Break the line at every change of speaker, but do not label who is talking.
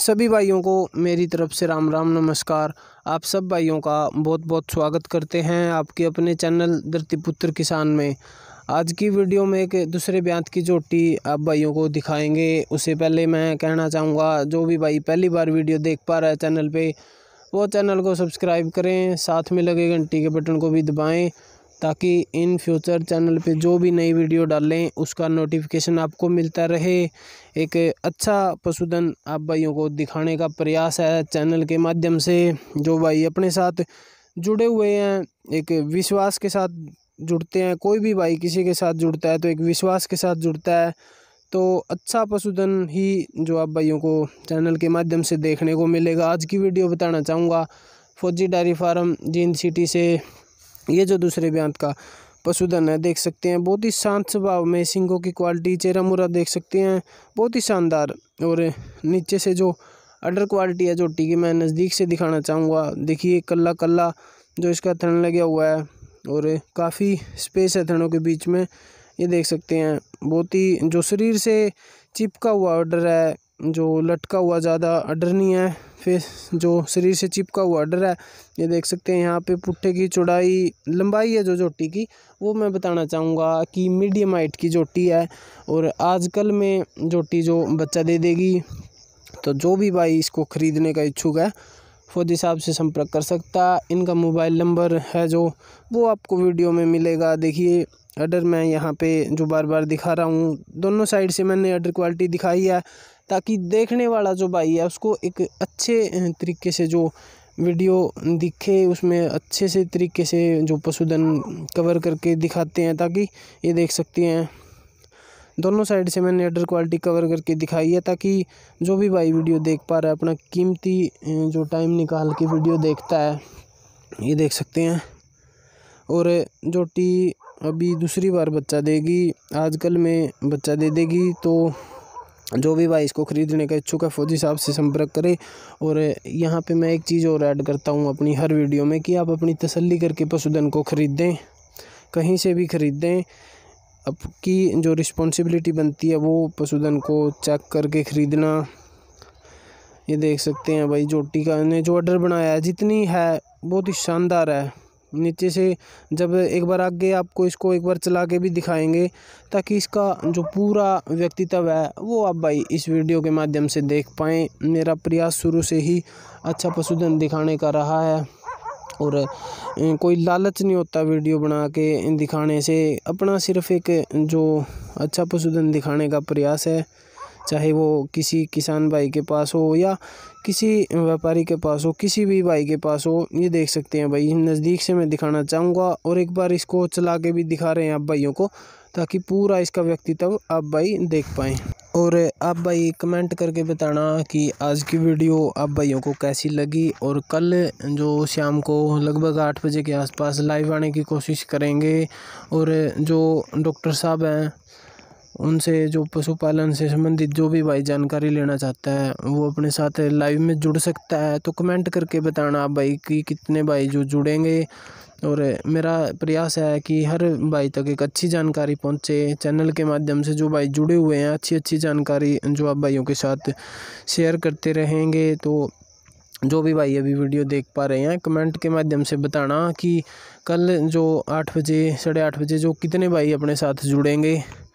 सभी भाइयों को मेरी तरफ से राम राम नमस्कार आप सब भाइयों का बहुत बहुत स्वागत करते हैं आपके अपने चैनल धरती पुत्र किसान में आज की वीडियो में एक दूसरे ब्यांत की चोटी आप भाइयों को दिखाएंगे उससे पहले मैं कहना चाहूँगा जो भी भाई पहली बार वीडियो देख पा रहा है चैनल पे वो चैनल को सब्सक्राइब करें साथ में लगे घंटी के बटन को भी दबाएँ ताकि इन फ्यूचर चैनल पे जो भी नई वीडियो डालें उसका नोटिफिकेशन आपको मिलता रहे एक अच्छा पशुधन आप भाइयों को दिखाने का प्रयास है चैनल के माध्यम से जो भाई अपने साथ जुड़े हुए हैं एक विश्वास के साथ जुड़ते हैं कोई भी भाई किसी के साथ जुड़ता है तो एक विश्वास के साथ जुड़ता है तो अच्छा पशुधन ही जो आप भाइयों को चैनल के माध्यम से देखने को मिलेगा आज की वीडियो बताना चाहूँगा फौजी डायरी फार्म जींद सिटी से ये जो दूसरे ब्यांत का पशुधन है देख सकते हैं बहुत ही शांत स्वभाव में सिंगों की क्वालिटी चेहरा मुरा देख सकते हैं बहुत ही शानदार और नीचे से जो अडर क्वालिटी है जो की मैं नज़दीक से दिखाना चाहूँगा देखिए कल्ला कल्ला जो इसका थन लगे हुआ है और काफ़ी स्पेस है थनों के बीच में ये देख सकते हैं बहुत ही जो शरीर से चिपका हुआ ऑर्डर है जो लटका हुआ ज़्यादा अडर नहीं है फिर जो शरीर से चिपका हुआ अडर है ये देख सकते हैं यहाँ पे पुट्ठे की चौड़ाई लंबाई है जो जोटी की वो मैं बताना चाहूँगा कि मीडियम हाइट की जोटी है और आजकल में जोटी जो बच्चा दे देगी तो जो भी भाई इसको ख़रीदने का इच्छुक है फौजी साहब से संपर्क कर सकता इनका मोबाइल नंबर है जो वो आपको वीडियो में मिलेगा देखिए अडर मैं यहाँ पे जो बार बार दिखा रहा हूँ दोनों साइड से मैंने अडर क्वालिटी दिखाई है ताकि देखने वाला जो भाई है उसको एक अच्छे तरीके से जो वीडियो दिखे उसमें अच्छे से तरीके से जो पशुधन कवर करके दिखाते हैं ताकि ये देख सकते हैं दोनों साइड से मैंने एडर क्वालिटी कवर करके दिखाई है ताकि जो भी भाई वीडियो देख पा रहा है अपना कीमती जो टाइम निकाल के वीडियो देखता है ये देख सकते हैं और जो टी अभी दूसरी बार बच्चा देगी आजकल में बच्चा दे देगी तो जो भी भाई इसको ख़रीदने का इच्छुक है फौजी साहब से संपर्क करें और यहाँ पे मैं एक चीज़ और ऐड करता हूँ अपनी हर वीडियो में कि आप अपनी तसल्ली करके पशुधन को ख़रीदें कहीं से भी ख़रीदें आपकी जो रिस्पॉन्सिबिलिटी बनती है वो पशुधन को चेक करके ख़रीदना ये देख सकते हैं भाई जो टीका ने जो ऑर्डर बनाया है जितनी है बहुत ही शानदार है नीचे से जब एक बार आगे आपको इसको एक बार चला के भी दिखाएंगे ताकि इसका जो पूरा व्यक्तित्व है वो आप भाई इस वीडियो के माध्यम से देख पाएँ मेरा प्रयास शुरू से ही अच्छा पशुधन दिखाने का रहा है और कोई लालच नहीं होता वीडियो बना के दिखाने से अपना सिर्फ एक जो अच्छा पशुधन दिखाने का प्रयास है चाहे वो किसी किसान भाई के पास हो या किसी व्यापारी के पास हो किसी भी भाई के पास हो ये देख सकते हैं भाई नज़दीक से मैं दिखाना चाहूँगा और एक बार इसको चला के भी दिखा रहे हैं आप भाइयों को ताकि पूरा इसका व्यक्तित्व आप भाई देख पाएँ और आप भाई कमेंट करके बताना कि आज की वीडियो आप भाइयों को कैसी लगी और कल जो शाम को लगभग आठ बजे के आसपास लाइव आने की कोशिश करेंगे और जो डॉक्टर साहब हैं उनसे जो पशुपालन से संबंधित जो भी भाई जानकारी लेना चाहता है वो अपने साथ लाइव में जुड़ सकता है तो कमेंट करके बताना आप भाई कि कितने भाई जो जुड़ेंगे और मेरा प्रयास है कि हर भाई तक एक अच्छी जानकारी पहुंचे चैनल के माध्यम से जो भाई जुड़े हुए हैं अच्छी अच्छी जानकारी जो आप भाइयों के साथ शेयर करते रहेंगे तो जो भी भाई अभी वीडियो देख पा रहे हैं कमेंट के माध्यम से बताना कि कल जो आठ बजे साढ़े आठ बजे जो कितने भाई अपने साथ जुड़ेंगे